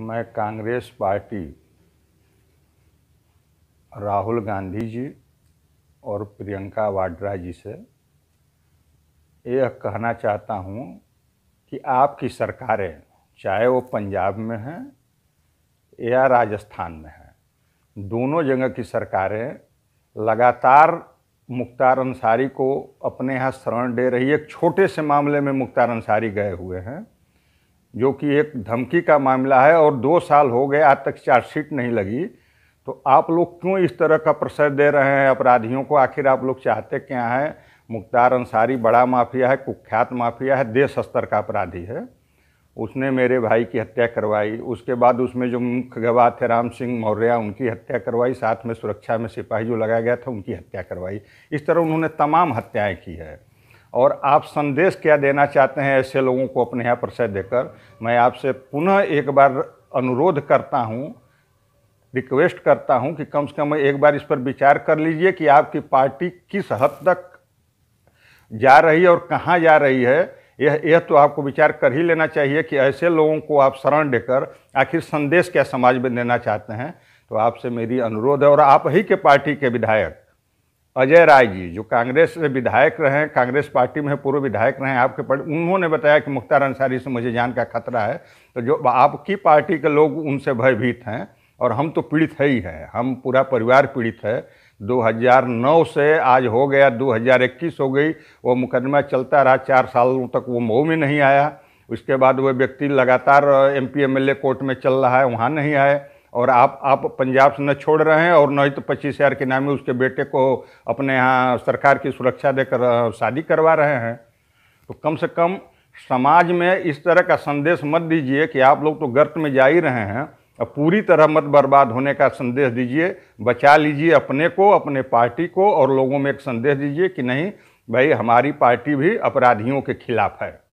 मैं कांग्रेस पार्टी राहुल गांधी जी और प्रियंका वाड्रा जी से यह कहना चाहता हूँ कि आपकी सरकारें चाहे वो पंजाब में हैं या राजस्थान में हैं दोनों जगह की सरकारें लगातार मुख्तार अंसारी को अपने यहाँ शरण दे रही एक छोटे से मामले में मुख्तार अंसारी गए हुए हैं जो कि एक धमकी का मामला है और दो साल हो गए आज तक चार्जशीट नहीं लगी तो आप लोग क्यों इस तरह का प्रसर दे रहे हैं अपराधियों को आखिर आप लोग चाहते क्या हैं मुख्तार अंसारी बड़ा माफिया है कुख्यात माफिया है देश स्तर का अपराधी है उसने मेरे भाई की हत्या करवाई उसके बाद उसमें जो मुख्य गवाह थे राम सिंह मौर्य उनकी हत्या करवाई साथ में सुरक्षा में सिपाही जो लगाया गया था उनकी हत्या करवाई इस तरह उन्होंने तमाम हत्याएं की है और आप संदेश क्या देना चाहते हैं ऐसे लोगों को अपने यहाँ परिचय देकर मैं आपसे पुनः एक बार अनुरोध करता हूँ रिक्वेस्ट करता हूँ कि कम से कम एक बार इस पर विचार कर लीजिए कि आपकी पार्टी किस हद तक जा रही है और कहाँ जा रही है यह यह तो आपको विचार कर ही लेना चाहिए कि ऐसे लोगों को आप शरण देकर आखिर संदेश क्या समाज में देना चाहते हैं तो आपसे मेरी अनुरोध है और आप ही के पार्टी के विधायक अजय राय जी जो कांग्रेस में विधायक रहे हैं कांग्रेस पार्टी में पूर्व विधायक रहे हैं आपके पार्टी उन्होंने बताया कि मुख्तार अंसारी से मुझे जान का खतरा है तो जो आपकी पार्टी के लोग उनसे भयभीत हैं और हम तो पीड़ित है ही हैं हम पूरा परिवार पीड़ित है 2009 से आज हो गया 2021 हो गई वो मुकदमा चलता रहा चार सालों तक वो मऊ में नहीं आया उसके बाद वह व्यक्ति लगातार एम पी कोर्ट में चल रहा है वहाँ नहीं आए और आप आप पंजाब से न छोड़ रहे हैं और न ही तो पच्चीस हज़ार के नाम में उसके बेटे को अपने यहाँ सरकार की सुरक्षा देकर शादी करवा रहे हैं तो कम से कम समाज में इस तरह का संदेश मत दीजिए कि आप लोग तो गर्त में जा ही रहे हैं अब पूरी तरह मत बर्बाद होने का संदेश दीजिए बचा लीजिए अपने को अपने पार्टी को और लोगों में एक संदेश दीजिए कि नहीं भाई हमारी पार्टी भी अपराधियों के खिलाफ है